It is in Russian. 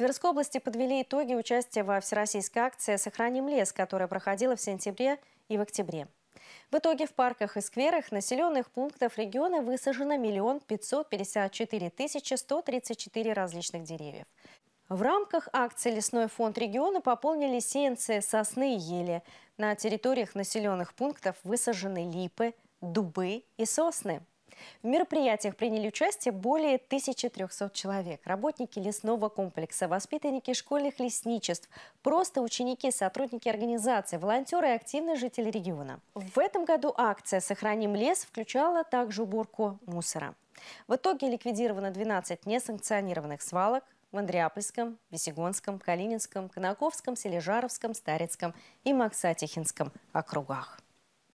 Тверской области подвели итоги участия во всероссийской акции «Сохраним лес», которая проходила в сентябре и в октябре. В итоге в парках и скверах населенных пунктов региона высажено 1 554 134 различных деревьев. В рамках акции «Лесной фонд региона» пополнили сеянцы сосны и ели. На территориях населенных пунктов высажены липы, дубы и сосны. В мероприятиях приняли участие более 1300 человек. Работники лесного комплекса, воспитанники школьных лесничеств, просто ученики, сотрудники организации, волонтеры и активные жители региона. В этом году акция «Сохраним лес» включала также уборку мусора. В итоге ликвидировано 12 несанкционированных свалок, в Андреапольском, Весегонском, Калининском, Конаковском, Сележаровском, Старецком и Максатихинском округах.